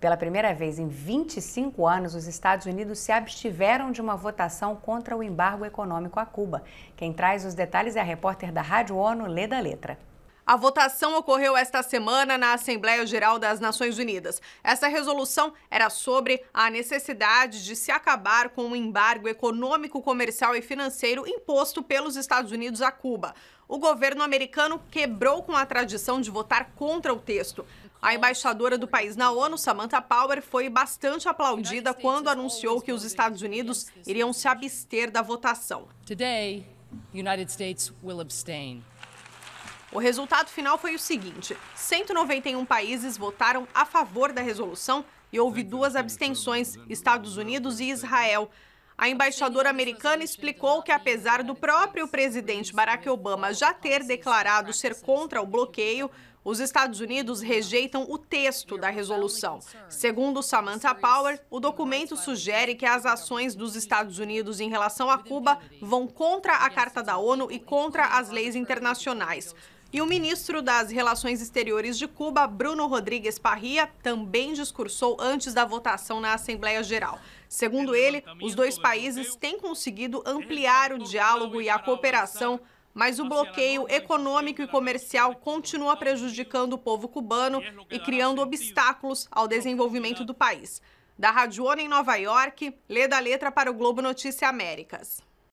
Pela primeira vez em 25 anos, os Estados Unidos se abstiveram de uma votação contra o embargo econômico a Cuba. Quem traz os detalhes é a repórter da Rádio ONU, Leda Letra. A votação ocorreu esta semana na Assembleia Geral das Nações Unidas. Essa resolução era sobre a necessidade de se acabar com o embargo econômico, comercial e financeiro imposto pelos Estados Unidos a Cuba. O governo americano quebrou com a tradição de votar contra o texto. A embaixadora do país na ONU, Samantha Power, foi bastante aplaudida quando anunciou que os Estados Unidos iriam se abster da votação. Today, the United States will abstain. O resultado final foi o seguinte: 191 países votaram a favor da resolução e houve duas abstenções, Estados Unidos e Israel. A embaixadora americana explicou que, apesar do próprio presidente Barack Obama já ter declarado ser contra o bloqueio, os Estados Unidos rejeitam o texto da resolução. Segundo Samantha Power, o documento sugere que as ações dos Estados Unidos em relação a Cuba vão contra a Carta da ONU e contra as leis internacionais. E o ministro das Relações Exteriores de Cuba, Bruno Rodrigues Parria, também discursou antes da votação na Assembleia Geral. Segundo ele, tá os dois né? países têm conseguido ampliar o tá diálogo e a cooperação mas o tipo assim, bloqueio econômico e comercial continua prejudicando o povo cubano e é criando obstáculos ao desenvolvimento do país. Da Rádio ONU em Nova York, lê da letra para o Globo Notícia Américas.